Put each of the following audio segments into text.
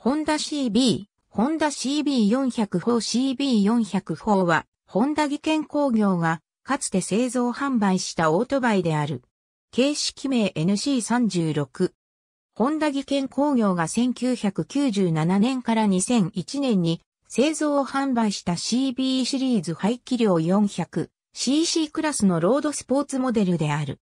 ホンダ CB、ホンダ CB400 砲 CB400 砲は、ホンダ技研工業が、かつて製造販売したオートバイである。形式名 NC36。ホンダ技研工業が1997年から2001年に製造を販売した CB シリーズ排気量 400cc クラスのロードスポーツモデルである。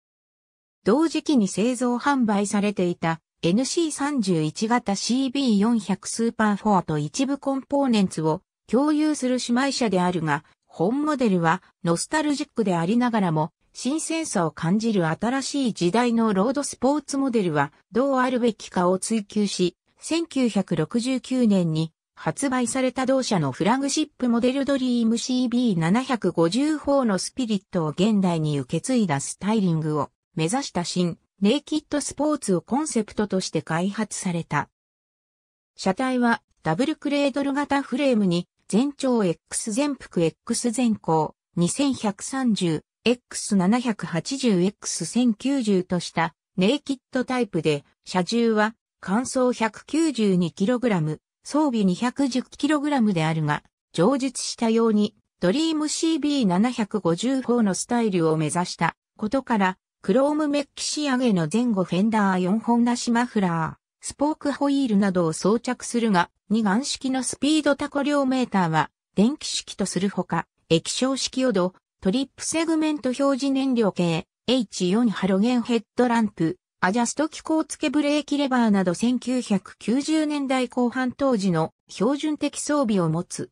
同時期に製造販売されていた NC31 型 CB400 スーパーフォアと一部コンポーネンツを共有する姉妹車であるが、本モデルはノスタルジックでありながらも、新鮮さを感じる新しい時代のロードスポーツモデルはどうあるべきかを追求し、1969年に発売された同社のフラグシップモデルドリーム CB754 のスピリットを現代に受け継いだスタイリングを目指した新ネイキッドスポーツをコンセプトとして開発された。車体はダブルクレードル型フレームに全長 X 全幅 X 全高 2130X780X1090 としたネイキッドタイプで車重は乾燥 192kg、装備 210kg であるが、上述したようにドリーム CB754 のスタイルを目指したことからクロームメッキ仕上げの前後フェンダー4本なしマフラー、スポークホイールなどを装着するが、2眼式のスピードタコ量メーターは、電気式とするほか、液晶式ヨド、トリップセグメント表示燃料系、H4 ハロゲンヘッドランプ、アジャスト機構付けブレーキレバーなど1990年代後半当時の標準的装備を持つ。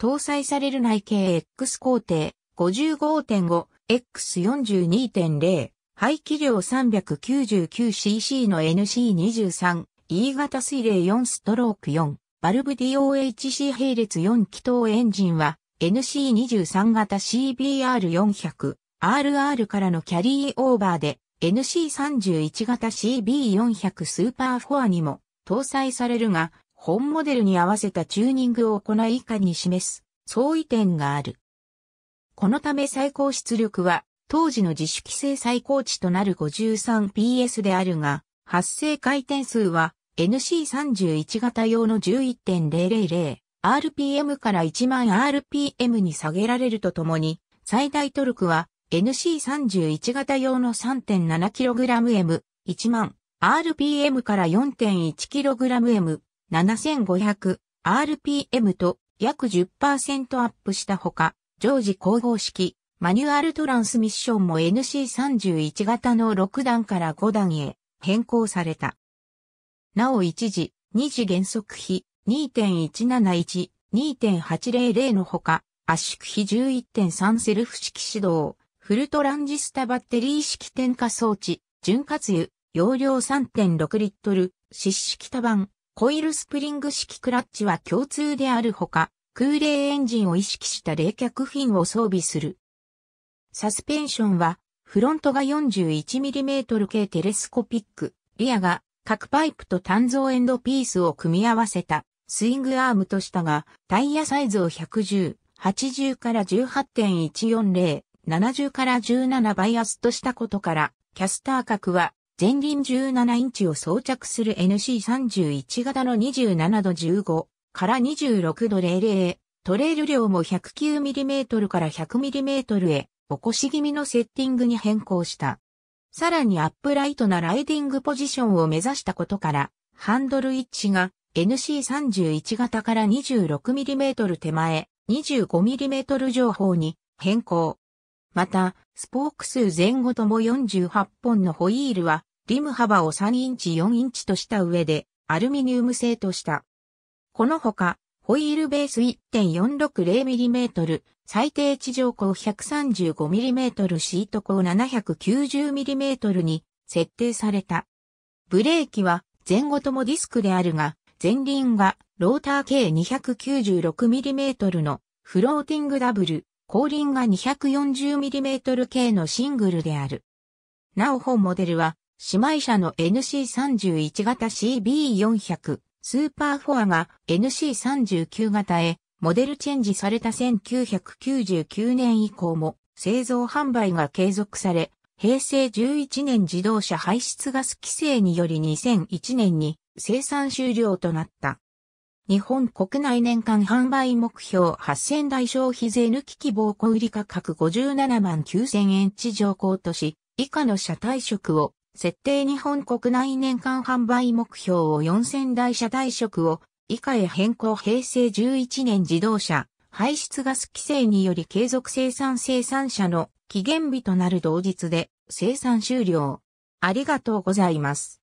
搭載される内径 X 工程55.5 X42.0、排気量 399cc の NC23、E 型水冷4ストローク4、バルブ DOHC 並列4気筒エンジンは、NC23 型 CBR400、RR からのキャリーオーバーで、NC31 型 CB400 スーパーフォアにも搭載されるが、本モデルに合わせたチューニングを行い以下に示す相違点がある。このため最高出力は、当時の自主規制最高値となる 53PS であるが、発生回転数は NC31 型用の11.000。RPM から1万 RPM に下げられるとともに、最大トルクは NC31 型用の 3.7kgm、1万 RPM から 4.1kgm、7500 RPM と約10%アップしたほか、常時広報式、マニュアルトランスミッションも NC31 型の6段から5段へ変更された。なお1時、2時減速比2.171、2.800のほか、圧縮比11.3セルフ式指導、フルトランジスタバッテリー式点火装置、潤滑油、容量3.6リットル、湿式多板、コイルスプリング式クラッチは共通であるほか、空冷エンジンを意識した冷却フィンを装備する。サスペンションは、フロントが 41mm 系テレスコピック、リアが各パイプと単造エンドピースを組み合わせたスイングアームとしたが、タイヤサイズを110、80から18.140、70から17バイアスとしたことから、キャスター角は前輪17インチを装着する NC31 型の27度15から26度00、トレイル量も 109mm から 100mm へ、起こし気味のセッティングに変更した。さらにアップライトなライディングポジションを目指したことから、ハンドル位置が NC31 型から 26mm 手前、25mm 上方に変更。また、スポーク数前後とも48本のホイールは、リム幅を3インチ4インチとした上で、アルミニウム製とした。このほか、ホイールベース 1.460mm、最低地上高 135mm シート高 790mm に設定された。ブレーキは前後ともディスクであるが、前輪がローター計 296mm のフローティングダブル、後輪が 240mm 系のシングルである。なお本モデルは、姉妹車の NC31 型 CB400、スーパーフォアが NC39 型へモデルチェンジされた1999年以降も製造販売が継続され、平成11年自動車排出ガス規制により2001年に生産終了となった。日本国内年間販売目標8000台消費税抜き希望小売価格57万9000円地上高とし、以下の車体色を設定日本国内年間販売目標を4000台車退職を以下へ変更平成11年自動車排出ガス規制により継続生産生産者の期限日となる同日で生産終了。ありがとうございます。